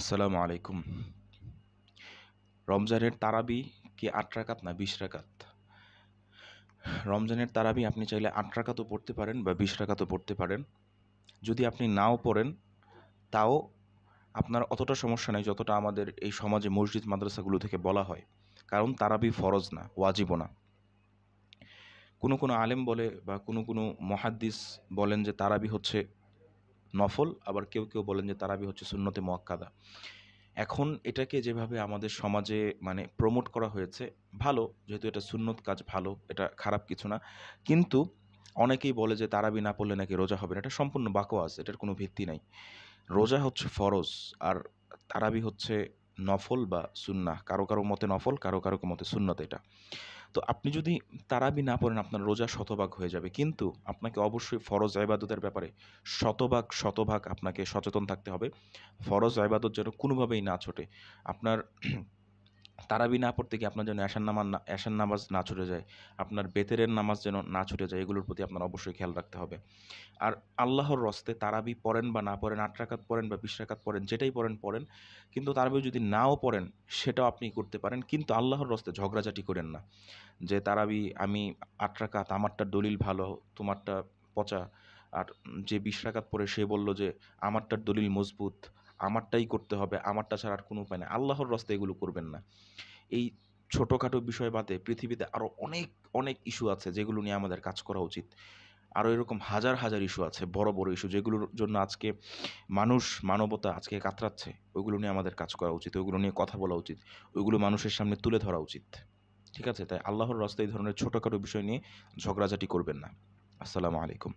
আসসালামু আলাইকুম রমজানের তারাবি কি আট রাকাত না বিশ রাকাত রমজানের তারাবি আপনি চাইলে আট রাকাতও পড়তে পারেন বা বিশ রাকাতও পড়তে পারেন যদি আপনি নাও পড়েন তাও আপনার অতটা সমস্যা নেই যতটা আমাদের এই সমাজে মসজিদ মাদ্রাসাগুলো থেকে বলা হয় কারণ তারাবি ফরজ না ওয়াজিব না কোনো কোনো আলেম বলে বা কোনো কোনো মহাদ্দিস বলেন যে তারাবি হচ্ছে নফল আবার কেউ কেউ বলেন যে তারাবি হচ্ছে সুন্নতে মোয়াক্কাদা এখন এটাকে যেভাবে আমাদের সমাজে মানে প্রমোট করা হয়েছে ভালো যেহেতু এটা সুন্নত কাজ ভালো এটা খারাপ কিছু না কিন্তু অনেকেই বলে যে তারাবি না পড়লে নাকি রোজা হবে না এটা সম্পূর্ণ বাকোয়াজ এটার কোনো ভিত্তি নাই রোজা হচ্ছে ফরজ আর তারাবি হচ্ছে নফল বা সুন্না কারো কারো মতে নফল কারো কারো মতে সুন্নত এটা তো আপনি যদি তারাবি না পড়েন আপনার রোজা শতভাগ হয়ে যাবে কিন্তু আপনাকে অবশ্যই ফরজ আইবাদতের ব্যাপারে শতভাগ শতভাগ আপনাকে সচেতন থাকতে হবে ফরজ আইবাদত যেন কোনোভাবেই না ছোটে আপনার তারাবি না পড়তে গিয়ে আপনার জন্য অ্যাশার নামাজ অ্যাশার নামাজ না ছুটে যায় আপনার বেতেরের নামাজ যেন না ছুটে যায় এগুলোর প্রতি আপনার অবশ্যই খেয়াল রাখতে হবে আর আল্লাহর রস্তে তারাবি পড়েন বা না পড়েন আট রাকাত পড়েন বা বিশ রাকাত পড়েন যেটাই পড়েন পড়েন কিন্তু তারাবি যদি নাও পড়েন সেটাও আপনি করতে পারেন কিন্তু আল্লাহর রস্তে ঝগড়াঝাটি করেন না যে তারাবি আমি আট রাকাত আমারটা দলিল ভালো তোমারটা পচা আর যে বিশ রাকাত পরে সে বলল যে আমারটার দলিল মজবুত আমারটাই করতে হবে আমারটা ছাড়া আর কোনো উপায় নেই আল্লাহর রাস্তায় এগুলো করবেন না এই ছোটোখাটো বিষয় বাদে পৃথিবীতে আরও অনেক অনেক ইস্যু আছে যেগুলো নিয়ে আমাদের কাজ করা উচিত আরও এরকম হাজার হাজার ইস্যু আছে বড় বড় ইস্যু যেগুলোর জন্য আজকে মানুষ মানবতা আজকে কাতরাচ্ছে ওইগুলো নিয়ে আমাদের কাজ করা উচিত ওইগুলো নিয়ে কথা বলা উচিত ওইগুলো মানুষের সামনে তুলে ধরা উচিত ঠিক আছে তাই আল্লাহর রাস্তায় এই ধরনের ছোটোখাটো বিষয় নিয়ে ঝগড়াঝাটি করবেন না আসসালামু আলাইকুম